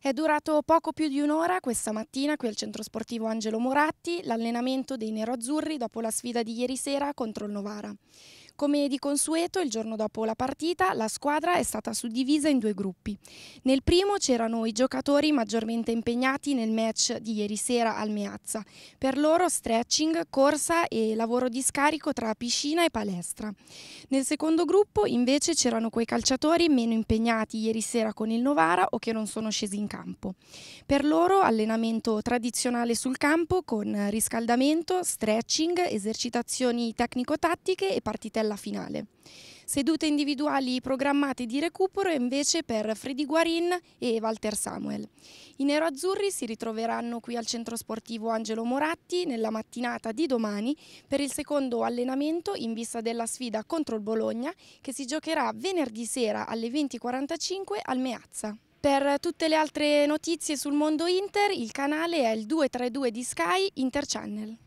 È durato poco più di un'ora questa mattina qui al centro sportivo Angelo Moratti l'allenamento dei neroazzurri dopo la sfida di ieri sera contro il Novara. Come di consueto, il giorno dopo la partita, la squadra è stata suddivisa in due gruppi. Nel primo c'erano i giocatori maggiormente impegnati nel match di ieri sera al Meazza. Per loro stretching, corsa e lavoro di scarico tra piscina e palestra. Nel secondo gruppo invece c'erano quei calciatori meno impegnati ieri sera con il Novara o che non sono scesi in campo. Per loro allenamento tradizionale sul campo con riscaldamento, stretching, esercitazioni tecnico-tattiche e partitelle alla finale. Sedute individuali programmate di recupero invece per Freddy Guarin e Walter Samuel. I neroazzurri si ritroveranno qui al centro sportivo Angelo Moratti nella mattinata di domani per il secondo allenamento in vista della sfida contro il Bologna che si giocherà venerdì sera alle 20.45 al Meazza. Per tutte le altre notizie sul mondo Inter il canale è il 232 di Sky Inter Channel.